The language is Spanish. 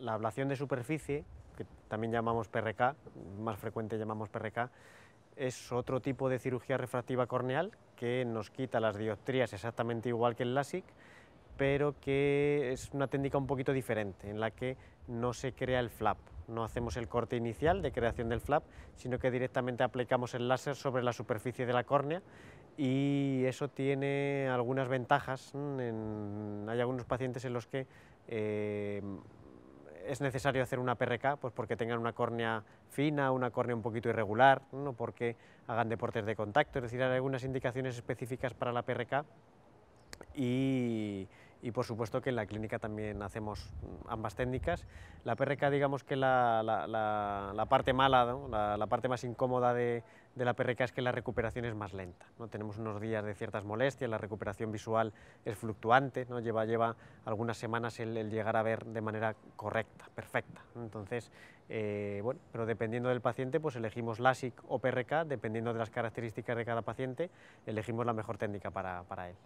La ablación de superficie, que también llamamos PRK, más frecuente llamamos PRK, es otro tipo de cirugía refractiva corneal que nos quita las dioptrías exactamente igual que el LASIK, pero que es una técnica un poquito diferente, en la que no se crea el flap, no hacemos el corte inicial de creación del flap, sino que directamente aplicamos el láser sobre la superficie de la córnea y eso tiene algunas ventajas. hay algunos pacientes en los que eh, es necesario hacer una PRK pues porque tengan una córnea fina, una córnea un poquito irregular, no porque hagan deportes de contacto, es decir, hay algunas indicaciones específicas para la PRK y, y por supuesto que en la clínica también hacemos mm, ambas técnicas. La PRK, digamos que la, la, parte mala, la, parte más incómoda de, de, la PRK es que la recuperación es más lenta. ¿no? Tenemos unos días de ciertas molestias, la recuperación visual es fluctuante, ¿no? lleva, lleva algunas semanas el, llegar a ver de manera correcta, perfecta. Entonces, eh, bueno, pero dependiendo del paciente, pues elegimos LASIK o PRK, dependiendo de las características de cada paciente, elegimos la mejor técnica para, para él.